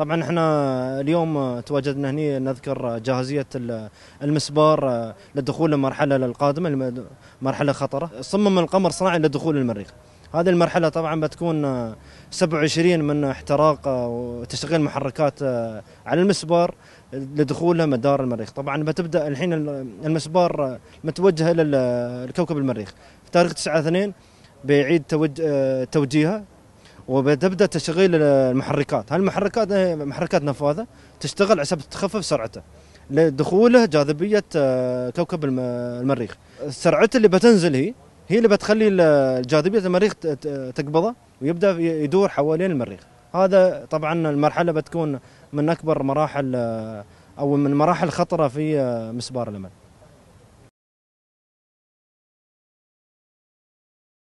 طبعا احنا اليوم تواجدنا هنا نذكر جاهزيه المسبار للدخول للمرحله القادمه مرحله خطره صمم القمر صناعي للدخول للمريخ هذه المرحله طبعا بتكون 27 من احتراق وتشغيل محركات على المسبار لدخوله مدار المريخ طبعا بتبدا الحين المسبار متوجهه للكوكب المريخ في تاريخ 9 2 بيعيد توجيهها وبتبدا تشغيل المحركات، هالمحركات محركات نفاذه تشتغل على عشان تخفف سرعته لدخوله جاذبيه آه، كوكب المريخ. سرعته اللي بتنزل هي هي اللي بتخلي جاذبيه المريخ تقبضه ويبدا يدور حوالين المريخ. هذا طبعا المرحله بتكون من اكبر مراحل آه، او من مراحل خطره في آه، مسبار الامل.